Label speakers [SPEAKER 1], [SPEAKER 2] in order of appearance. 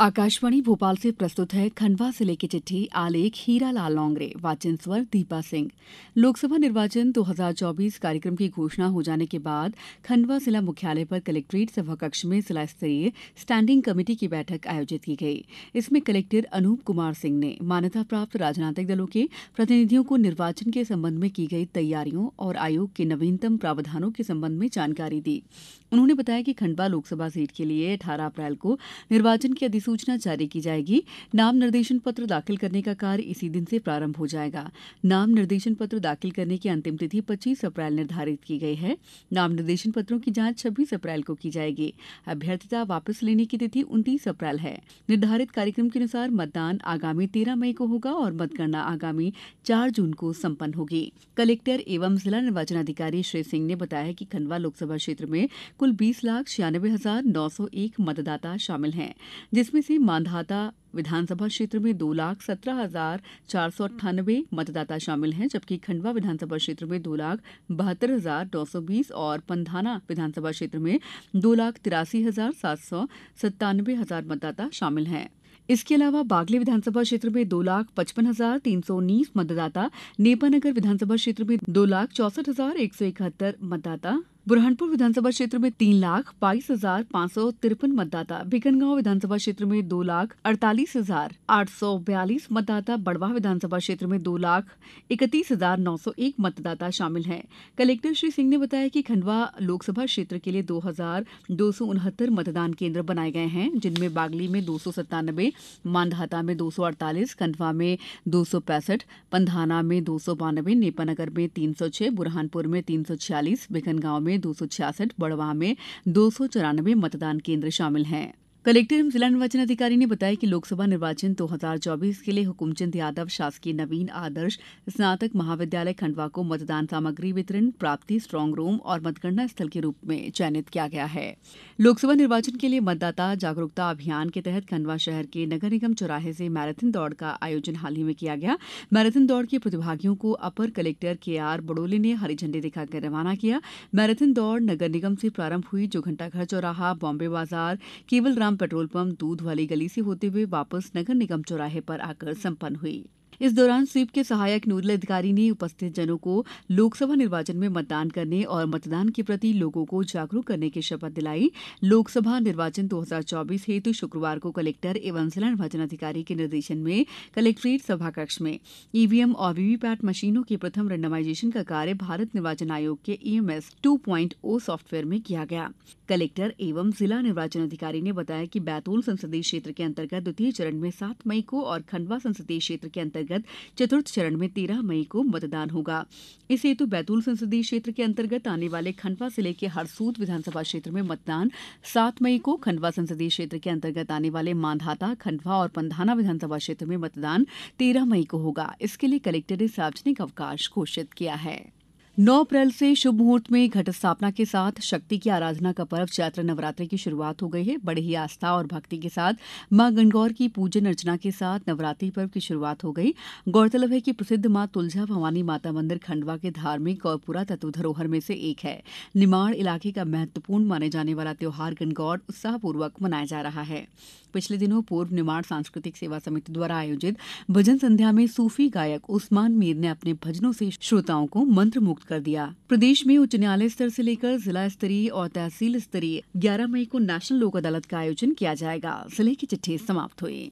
[SPEAKER 1] आकाशवाणी भोपाल से प्रस्तुत है खंडवा जिले की चिट्ठी आलेख हीरालाल लोंगरे वाचन स्वर दीपा सिंह लोकसभा निर्वाचन 2024 कार्यक्रम की घोषणा हो जाने के बाद खंडवा जिला मुख्यालय पर कलेक्ट्रेट सभाकक्ष में जिला स्तरीय स्टैंडिंग कमेटी की बैठक आयोजित की गई इसमें कलेक्टर अनूप कुमार सिंह ने मान्यता प्राप्त राजनीतिक दलों के प्रतिनिधियों को निर्वाचन के संबंध में की गई तैयारियों और आयोग के नवीनतम प्रावधानों के संबंध में जानकारी दी उन्होंने बताया कि खंडवा लोकसभा सीट के लिए अठारह अप्रैल को निर्वाचन की अधिसूचना जारी की जाएगी नाम निर्देशन पत्र दाखिल करने का कार्य इसी दिन से प्रारंभ हो जाएगा नाम निर्देशन पत्र दाखिल करने की अंतिम तिथि पच्चीस अप्रैल निर्धारित की गई है नाम निर्देशन पत्रों की जांच छब्बीस अप्रैल को की जाएगी अभ्यर्थता वापस लेने की तिथि उन्तीस अप्रैल है निर्धारित कार्यक्रम के अनुसार मतदान आगामी तेरह मई को होगा और मतगणना आगामी चार जून को सम्पन्न होगी कलेक्टर एवं जिला निर्वाचन अधिकारी श्री सिंह ने बताया कि खंडवा लोकसभा क्षेत्र में कुल बीस लाख छियानबे हजार नौ सौ एक मतदाता शामिल हैं जिसमें इसमें से मांधाता विधानसभा क्षेत्र में दो लाख सत्रह हजार चार सौ अट्ठानवे मतदाता शामिल हैं जबकि खंडवा विधानसभा क्षेत्र में दो लाख बहत्तर हजार नौ सौ बीस और पंधाना विधानसभा क्षेत्र में दो लाख तिरासी हजार सात सौ सत्तानवे हजार मतदाता शामिल हैं इसके अलावा बागली विधानसभा क्षेत्र में दो लाख पचपन हजार तीन सौ उन्नीस मतदाता नेपानगर विधानसभा क्षेत्र में दो लाख चौसठ हजार एक सौ इकहत्तर मतदाता बुरहानपुर विधानसभा क्षेत्र में तीन लाख बाईस हजार पाँच सौ तिरपन मतदाता भिकनगांव विधानसभा क्षेत्र में दो लाख अड़तालीस हजार आठ सौ बयालीस मतदाता बड़वा विधानसभा क्षेत्र में दो लाख इकतीस हजार नौ सौ एक मतदाता शामिल हैं कलेक्टर श्री सिंह ने बताया कि खंडवा लोकसभा क्षेत्र के लिए दो हजार दो सौ उनहत्तर मतदान केंद्र बनाए गए हैं जिनमें बागली में दो सौ सत्तानबे मांधाता में दो सौ अड़तालीस खंडवा में दो सौ पैंसठ पंधाना में दो सौ बानबे नेपानगर में तीन सौ छह बुरहानपुर में तीन सौ छियालीस भिकनगांव में दो सौ छियासठ बड़वाह में दो सौ चौरानवे मतदान केन्द्र शामिल हैं कलेक्टर एवं जिला निर्वाचन अधिकारी ने बताया कि लोकसभा निर्वाचन दो हजार चौबीस के लिए हुकुमचंद यादव शासकीय नवीन आदर्श स्नातक महाविद्यालय खंडवा को मतदान सामग्री वितरण प्राप्ति स्ट्रांग रूम और मतगणना स्थल के रूप में चयनित किया गया है लोकसभा निर्वाचन के लिए मतदाता जागरूकता अभियान के तहत खंडवा शहर के नगर निगम चौराहे से मैराथन दौड़ का आयोजन हाल ही में किया गया मैराथन दौड़ के प्रतिभागियों को अपर कलेक्टर के आर बड़ोले ने हरी झंडी दिखाकर रवाना किया मैराथन दौड़ नगर निगम से प्रारंभ हुई जो घंटाघर चौराहा बॉम्बे बाजार केवल राम पेट्रोल पंप दूध वाली गली से होते हुए वापस नगर निगम चौराहे पर आकर संपन्न हुई इस दौरान स्वीप के सहायक नोडल अधिकारी ने उपस्थित जनों को लोकसभा निर्वाचन में मतदान करने और मतदान के प्रति लोगों को जागरूक करने की शपथ दिलाई लोकसभा निर्वाचन 2024 हेतु शुक्रवार को कलेक्टर एवं जिला निर्वाचन अधिकारी के निर्देशन में कलेक्ट्रेट सभाकक्ष में ईवीएम और वीवीपैट मशीनों के प्रथम रेंडमाइजेशन का कार्य भारत निर्वाचन आयोग के ईएमएस 2.0 सॉफ्टवेयर में किया गया कलेक्टर एवं जिला निर्वाचन अधिकारी ने बताया कि बैतूल संसदीय क्षेत्र के अंतर्गत द्वितीय चरण में सात मई को और खंडवा संसदीय क्षेत्र के अंतर्गत अंतर्गत चतुर्थ चरण में तेरह मई को मतदान होगा इस हेतु बैतूल संसदीय क्षेत्र के अंतर्गत आने वाले खंडवा जिले के हरसूद विधानसभा क्षेत्र में मतदान सात मई को खंडवा संसदीय क्षेत्र के अंतर्गत आने वाले मांधाता खंडवा और पंधाना विधानसभा क्षेत्र में मतदान तेरह मई को होगा इसके लिए कलेक्टर ने सार्वजनिक अवकाश घोषित किया है नौ अप्रैल से शुभ मुहूर्त में घट स्थापना के साथ शक्ति की आराधना का पर्व चैत्र नवरात्रि की शुरुआत हो गई है बड़े ही आस्था और भक्ति के साथ मां गणगौर की पूजन अर्चना के साथ नवरात्रि पर्व की शुरुआत हो गई गौरतलब है कि प्रसिद्ध मां तुलझा भवानी माता मंदिर खंडवा के धार्मिक और पुरातत्व धरोहर में से एक है निमाड़ इलाके का महत्वपूर्ण माने जाने वाला त्यौहार गणगौर उत्साहपूर्वक मनाया जा रहा है पिछले दिनों पूर्व निमाड़ सांस्कृतिक सेवा समिति द्वारा आयोजित भजन संध्या में सूफी गायक उस्मान मीर ने अपने भजनों से श्रोताओं को मंत्र मुक्त कर दिया प्रदेश में उच्च न्यायालय स्तर से लेकर जिला स्तरीय और तहसील स्तरीय ग्यारह मई को नेशनल लोक अदालत का आयोजन किया जाएगा जिले की चिट्ठी समाप्त हुई